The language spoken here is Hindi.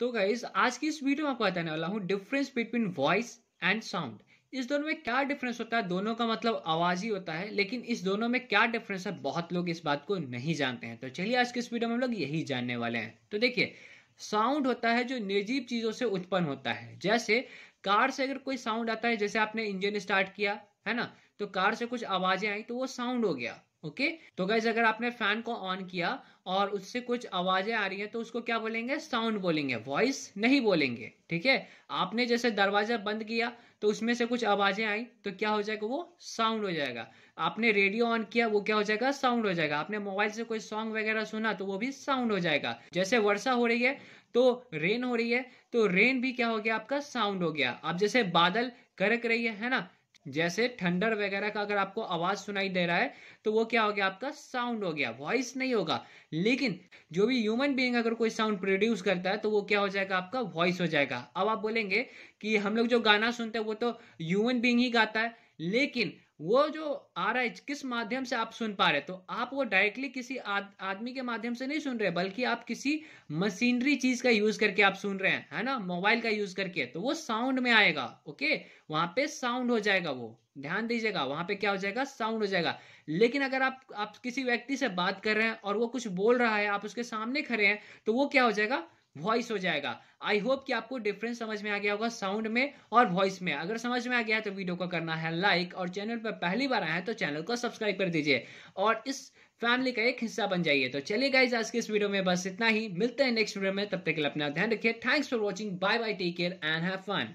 तो गाइज आज की इस वीडियो में आपको बताने वाला हूँ difference between voice and sound इस दोनों में क्या डिफरेंस होता है दोनों का मतलब आवाज ही होता है लेकिन इस दोनों में क्या डिफरेंस है बहुत लोग इस बात को नहीं जानते हैं तो चलिए आज की इस वीडियो में हम लोग यही जानने वाले हैं तो देखिए साउंड होता है जो निर्जीव चीजों से उत्पन्न होता है जैसे कार से अगर कोई साउंड आता है जैसे आपने इंजन स्टार्ट किया है ना तो कार से कुछ आवाजें आई तो वो साउंड हो गया ओके तो गाइज अगर आपने फैन को ऑन किया और उससे कुछ आवाजें आ रही हैं तो उसको क्या बोलेंगे साउंड बोलेंगे वॉइस नहीं बोलेंगे ठीक है आपने जैसे दरवाजा बंद किया तो उसमें से कुछ आवाजें आई तो क्या हो जाएगा वो साउंड हो जाएगा आपने रेडियो ऑन किया वो क्या हो जाएगा साउंड हो जाएगा आपने मोबाइल से कोई सॉन्ग वगैरह सुना तो वो भी साउंड हो जाएगा जैसे वर्षा हो रही है तो रेन हो रही है तो रेन भी क्या हो गया आपका साउंड हो गया अब जैसे बादल करक रही है है ना जैसे ठंडर वगैरह का अगर आपको आवाज सुनाई दे रहा है तो वो क्या हो गया आपका साउंड हो गया वॉइस नहीं होगा लेकिन जो भी ह्यूमन बीइंग अगर कोई साउंड प्रोड्यूस करता है तो वो क्या हो जाएगा आपका वॉइस हो जाएगा अब आप बोलेंगे कि हम लोग जो गाना सुनते हैं वो तो ह्यूमन बींग ही गाता है लेकिन वो जो आ रहा है किस माध्यम से आप सुन पा रहे तो आप वो डायरेक्टली किसी आद, आदमी के माध्यम से नहीं सुन रहे बल्कि आप किसी मशीनरी चीज का यूज करके आप सुन रहे हैं है ना मोबाइल का यूज करके तो वो साउंड में आएगा ओके वहां पे साउंड हो जाएगा वो ध्यान दीजिएगा वहां पे क्या हो जाएगा साउंड हो जाएगा लेकिन अगर आप आप किसी व्यक्ति से बात कर रहे हैं और वो कुछ बोल रहा है आप उसके सामने खड़े हैं तो वो क्या हो जाएगा वॉइस हो जाएगा आई होप कि आपको डिफरेंस समझ में आ गया होगा साउंड में और वॉइस में अगर समझ में आ गया है तो वीडियो को करना है लाइक और चैनल पर पहली बार आए हैं तो चैनल को सब्सक्राइब कर दीजिए और इस फैमिली का एक हिस्सा बन जाइए तो चलिए गाइज आज के इस वीडियो में बस इतना ही मिलते हैं नेक्स्ट वीडियो में तब तक के लिए अपना ध्यान रखिए thanks for watching bye bye take care and have fun